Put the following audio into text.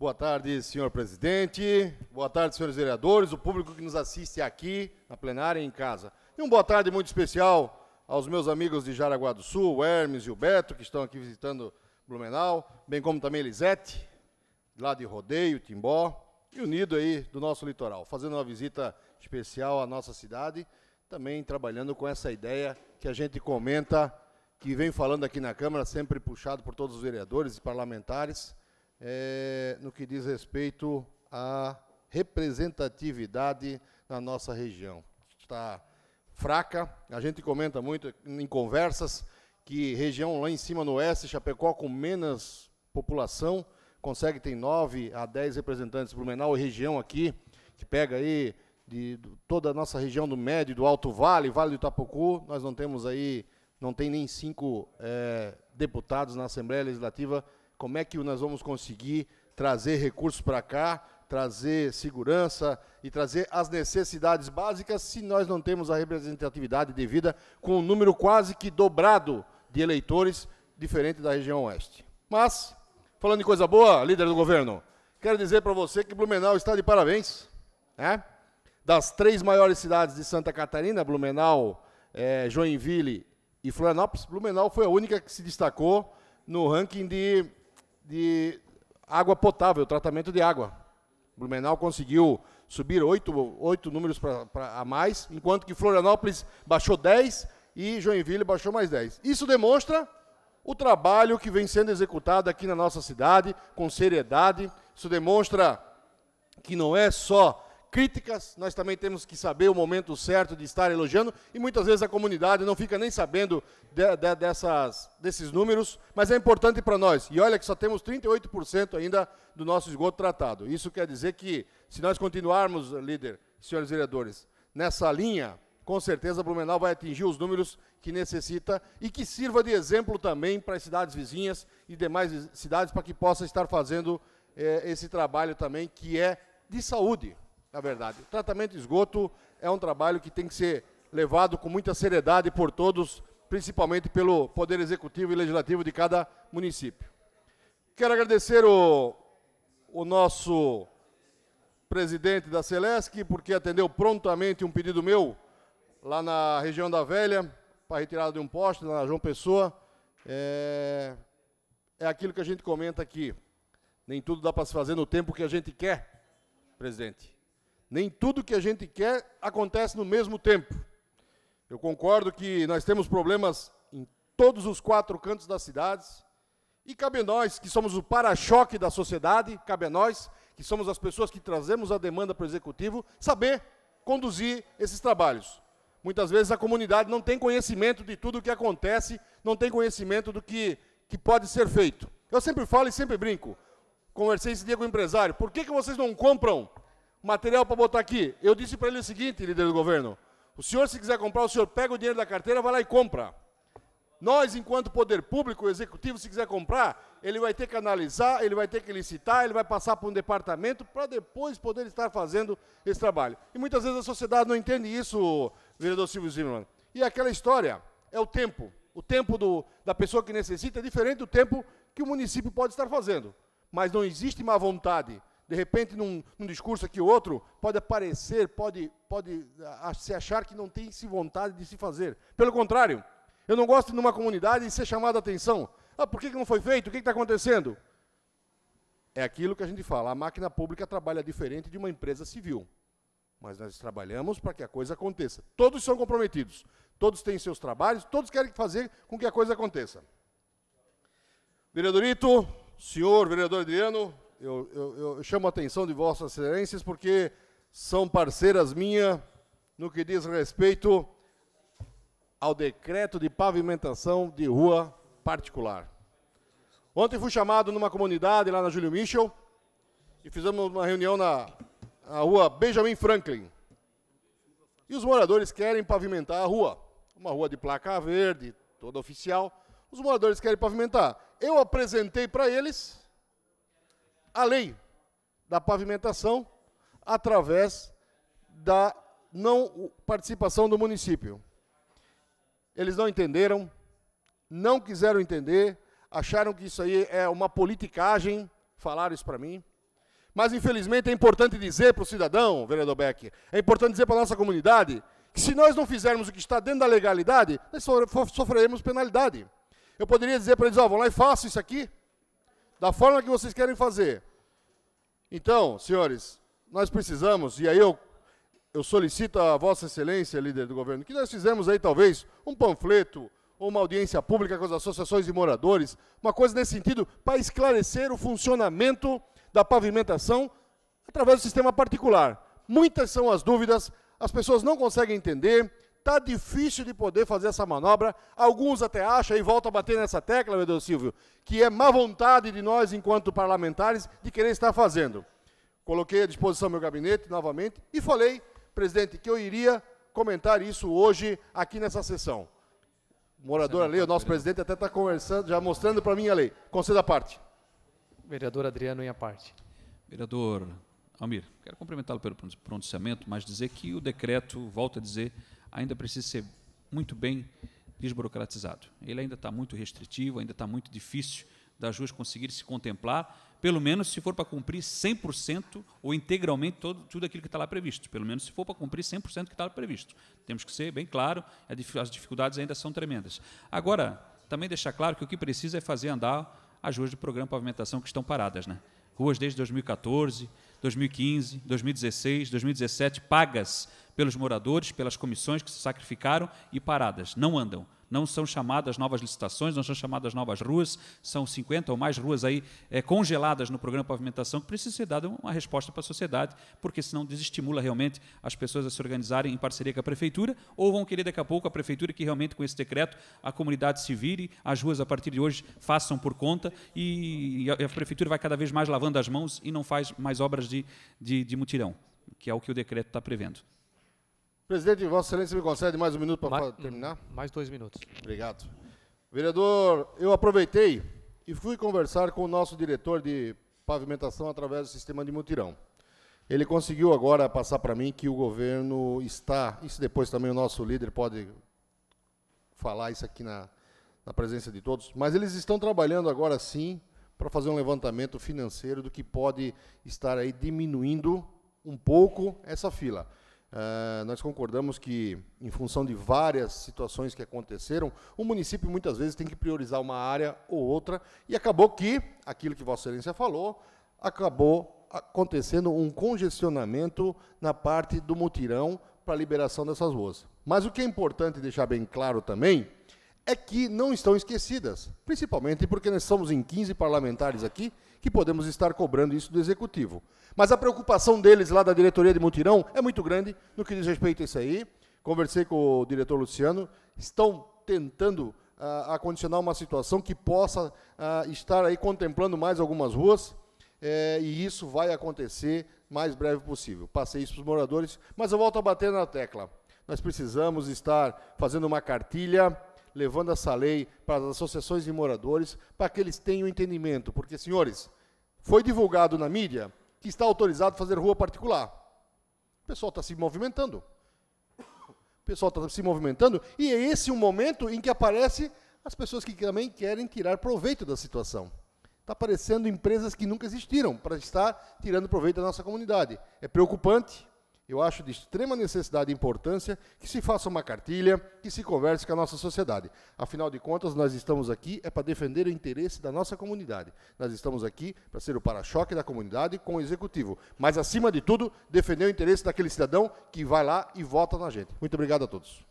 Boa tarde, senhor presidente. Boa tarde, senhores vereadores, o público que nos assiste aqui na plenária e em casa. E uma boa tarde muito especial aos meus amigos de Jaraguá do Sul, o Hermes e o Beto, que estão aqui visitando Blumenau, bem como também Elisete, lá de Rodeio, Timbó, e o Nido aí do nosso litoral, fazendo uma visita especial à nossa cidade, também trabalhando com essa ideia que a gente comenta, que vem falando aqui na Câmara, sempre puxado por todos os vereadores e parlamentares, é, no que diz respeito à representatividade na nossa região. Está fraca, a gente comenta muito em conversas que região lá em cima no oeste, Chapecó, com menos população, consegue ter 9 a 10 representantes. o e região aqui, que pega aí de, toda a nossa região do Médio, do Alto Vale, Vale do Itapocu, nós não temos aí, não tem nem cinco é, deputados na Assembleia Legislativa como é que nós vamos conseguir trazer recursos para cá, trazer segurança e trazer as necessidades básicas se nós não temos a representatividade devida com um número quase que dobrado de eleitores diferente da região oeste. Mas, falando em coisa boa, líder do governo, quero dizer para você que Blumenau está de parabéns. Né? Das três maiores cidades de Santa Catarina, Blumenau, eh, Joinville e Florianópolis, Blumenau foi a única que se destacou no ranking de de água potável, tratamento de água. Blumenau conseguiu subir oito, oito números pra, pra, a mais, enquanto que Florianópolis baixou 10 e Joinville baixou mais 10. Isso demonstra o trabalho que vem sendo executado aqui na nossa cidade, com seriedade. Isso demonstra que não é só críticas, nós também temos que saber o momento certo de estar elogiando, e muitas vezes a comunidade não fica nem sabendo de, de, dessas, desses números, mas é importante para nós. E olha que só temos 38% ainda do nosso esgoto tratado. Isso quer dizer que, se nós continuarmos, líder, senhores vereadores, nessa linha, com certeza Blumenau vai atingir os números que necessita e que sirva de exemplo também para as cidades vizinhas e demais cidades para que possa estar fazendo eh, esse trabalho também que é de saúde na verdade. O tratamento de esgoto é um trabalho que tem que ser levado com muita seriedade por todos, principalmente pelo Poder Executivo e Legislativo de cada município. Quero agradecer o, o nosso presidente da Celesc, porque atendeu prontamente um pedido meu, lá na região da Velha, para retirada de um poste, na João Pessoa. É, é aquilo que a gente comenta aqui. Nem tudo dá para se fazer no tempo que a gente quer, presidente nem tudo que a gente quer acontece no mesmo tempo. Eu concordo que nós temos problemas em todos os quatro cantos das cidades, e cabe a nós, que somos o para-choque da sociedade, cabe a nós, que somos as pessoas que trazemos a demanda para o executivo, saber conduzir esses trabalhos. Muitas vezes a comunidade não tem conhecimento de tudo o que acontece, não tem conhecimento do que, que pode ser feito. Eu sempre falo e sempre brinco. Conversei esse dia com empresário. Por que, que vocês não compram material para botar aqui. Eu disse para ele o seguinte, líder do governo: o senhor, se quiser comprar, o senhor pega o dinheiro da carteira, vai lá e compra. Nós, enquanto poder público, o executivo, se quiser comprar, ele vai ter que analisar, ele vai ter que licitar, ele vai passar para um departamento para depois poder estar fazendo esse trabalho. E muitas vezes a sociedade não entende isso, vereador Silvio Zimmermann. E aquela história é o tempo. O tempo do, da pessoa que necessita é diferente do tempo que o município pode estar fazendo. Mas não existe má vontade de repente, num, num discurso aqui ou outro, pode aparecer, pode, pode a, ah, ah, se achar que não tem se vontade de se fazer. Pelo contrário, eu não gosto de numa comunidade de ser chamada a atenção. Ah, por que, que não foi feito? O que está acontecendo? É aquilo que a gente fala, a máquina pública trabalha diferente de uma empresa civil. Mas nós trabalhamos para que a coisa aconteça. Todos são comprometidos, todos têm seus trabalhos, todos querem fazer com que a coisa aconteça. Vereadorito, senhor vereador Adriano, eu, eu, eu chamo a atenção de vossas excelências porque são parceiras minhas no que diz respeito ao decreto de pavimentação de rua particular. Ontem fui chamado numa comunidade lá na Júlio Michel e fizemos uma reunião na, na rua Benjamin Franklin. E os moradores querem pavimentar a rua. Uma rua de placa verde, toda oficial. Os moradores querem pavimentar. Eu apresentei para eles a lei da pavimentação através da não participação do município. Eles não entenderam, não quiseram entender, acharam que isso aí é uma politicagem, falaram isso para mim. Mas, infelizmente, é importante dizer para o cidadão, vereador Beck, é importante dizer para a nossa comunidade, que se nós não fizermos o que está dentro da legalidade, nós sofreremos penalidade. Eu poderia dizer para eles, ó, oh, vão lá e façam isso aqui, da forma que vocês querem fazer. Então, senhores, nós precisamos, e aí eu, eu solicito a Vossa Excelência, líder do governo, que nós fizemos aí talvez um panfleto ou uma audiência pública com as associações de moradores, uma coisa nesse sentido, para esclarecer o funcionamento da pavimentação através do sistema particular. Muitas são as dúvidas, as pessoas não conseguem entender, Está difícil de poder fazer essa manobra. Alguns até acham, e volta a bater nessa tecla, meu Deus Silvio, que é má vontade de nós, enquanto parlamentares, de querer estar fazendo. Coloquei à disposição meu gabinete novamente e falei, presidente, que eu iria comentar isso hoje aqui nessa sessão. Morador ali, tá o nosso presidente até está conversando, já mostrando para mim a lei. Conceda a parte. Vereador Adriano, em a parte. Vereador Almir, quero cumprimentá-lo pelo pronunciamento, mas dizer que o decreto, volto a dizer, ainda precisa ser muito bem desburocratizado. Ele ainda está muito restritivo, ainda está muito difícil das ruas conseguir se contemplar, pelo menos se for para cumprir 100% ou integralmente todo, tudo aquilo que está lá previsto. Pelo menos se for para cumprir 100% que está lá previsto. Temos que ser bem claro, as dificuldades ainda são tremendas. Agora, também deixar claro que o que precisa é fazer andar as ruas do programa de pavimentação que estão paradas. Né? Ruas desde 2014, 2015, 2016, 2017, pagas pelos moradores, pelas comissões que se sacrificaram e paradas, não andam. Não são chamadas novas licitações, não são chamadas novas ruas, são 50 ou mais ruas aí é, congeladas no programa de pavimentação, que precisa ser dada uma resposta para a sociedade, porque senão desestimula realmente as pessoas a se organizarem em parceria com a prefeitura, ou vão querer daqui a pouco a prefeitura que realmente com esse decreto a comunidade se vire, as ruas a partir de hoje façam por conta e, a, prefeitura vai cada vez mais lavando as mãos e não faz mais obras de, de, de mutirão, que é o que o decreto está prevendo. Presidente, Vossa Excelência me concede mais um minuto para terminar? Hum, mais dois minutos. Obrigado. Vereador, eu aproveitei e fui conversar com o nosso diretor de pavimentação através do sistema de mutirão. Ele conseguiu agora passar para mim que o governo está, isso depois também o nosso líder pode falar isso aqui na, na presença de todos, mas eles estão trabalhando agora sim para fazer um levantamento financeiro do que pode estar aí diminuindo um pouco essa fila. Ah, nós concordamos que, em função de várias situações que aconteceram, o município muitas vezes tem que priorizar uma área ou outra, e acabou que, aquilo que Vossa Excelência falou, acabou acontecendo um congestionamento na parte do mutirão para a liberação dessas ruas. Mas o que é importante deixar bem claro também é que não estão esquecidas, principalmente porque nós estamos em 15 parlamentares aqui que podemos estar cobrando isso do executivo. Mas a preocupação deles lá da diretoria de Mutirão é muito grande no que diz respeito a isso aí. Conversei com o diretor Luciano, estão tentando ah, acondicionar uma situação que possa ah, estar aí contemplando mais algumas ruas, eh, e isso vai acontecer mais breve possível. Passei isso para os moradores, mas eu volto a bater na tecla. Nós precisamos estar fazendo uma cartilha levando essa lei para as associações de moradores, para que eles tenham entendimento. Porque, senhores, foi divulgado na mídia que está autorizado fazer rua particular. O pessoal está se movimentando. O pessoal está se movimentando e é esse o momento em que aparece as pessoas que também querem tirar proveito da situação. Está aparecendo empresas que nunca existiram para estar tirando proveito da nossa comunidade. É preocupante, eu acho de extrema necessidade e importância que se faça uma cartilha, que se converse com a nossa sociedade. Afinal de contas, nós estamos aqui é para defender o interesse da nossa comunidade. Nós estamos aqui para ser o para-choque da comunidade com o executivo. Mas, acima de tudo, defender o interesse daquele cidadão que vai lá e vota na gente. Muito obrigado a todos.